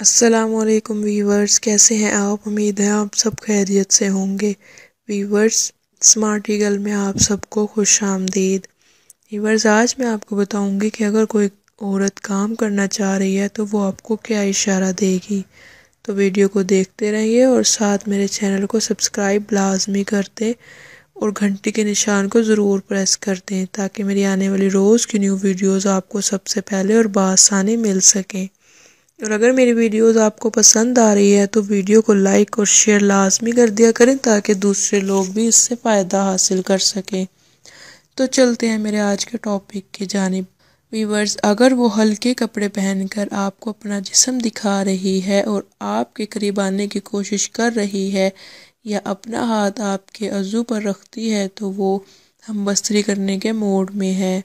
Aslam viewers कैसे हैं आप उम्मीद है आप सब खैरियत से होंगे वीवर्स स्मार्ट ईगल में आप सबको खुश आमदीद वीवर्स आज मैं आपको बताऊंगी कि अगर कोई औरत काम करना चाह रही है तो वो आपको क्या इशारा देगी तो वीडियो को देखते रहिए और साथ मेरे चैनल को सब्सक्राइब लाजमी कर दें और घंटी के निशान को ज़रूर प्रेस कर दें ताकि मेरी आने वाली रोज़ की न्यू वीडियोज़ आपको सबसे पहले और बासानी मिल सकें और अगर मेरी वीडियोस आपको पसंद आ रही है तो वीडियो को लाइक और शेयर लाजमी कर दिया करें ताकि दूसरे लोग भी इससे फ़ायदा हासिल कर सकें तो चलते हैं मेरे आज के टॉपिक की जानब वीवर्स अगर वो हल्के कपड़े पहनकर आपको अपना जिसम दिखा रही है और आपके करीब आने की कोशिश कर रही है या अपना हाथ आपके अजू पर रखती है तो वो हम बस्तरी करने के मोड में है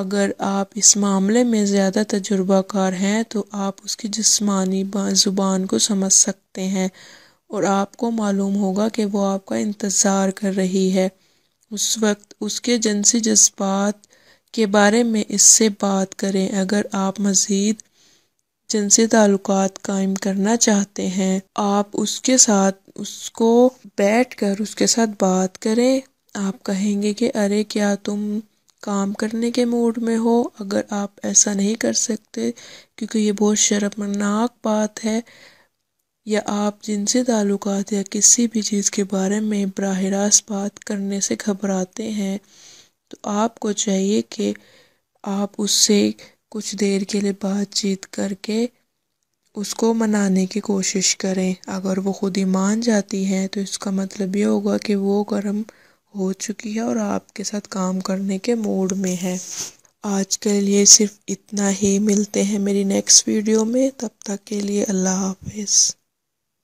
अगर आप इस मामले में ज़्यादा तजुर्बाकार हैं तो आप उसकी जिसमानी ज़ुबान को समझ सकते हैं और आपको मालूम होगा कि वो आपका इंतज़ार कर रही है उस वक्त उसके जनसी जज्बात के बारे में इससे बात करें अगर आप मज़ीद जनसी ताल्लुक कायम करना चाहते हैं आप उसके साथ उसको बैठ कर उसके साथ बात करें आप कहेंगे कि अरे क्या तुम काम करने के मूड में हो अगर आप ऐसा नहीं कर सकते क्योंकि ये बहुत शर्मनाक बात है या आप जिनसे ताल्लुक़ या किसी भी चीज़ के बारे में बरह रास्त बात करने से घबराते हैं तो आपको चाहिए कि आप उससे कुछ देर के लिए बातचीत करके उसको मनाने की कोशिश करें अगर वो खुद ही मान जाती हैं तो इसका मतलब ये होगा कि वो गर्म हो चुकी है और आपके साथ काम करने के मूड में है आज के लिए सिर्फ इतना ही मिलते हैं मेरी नेक्स्ट वीडियो में तब तक के लिए अल्लाह हाफिज़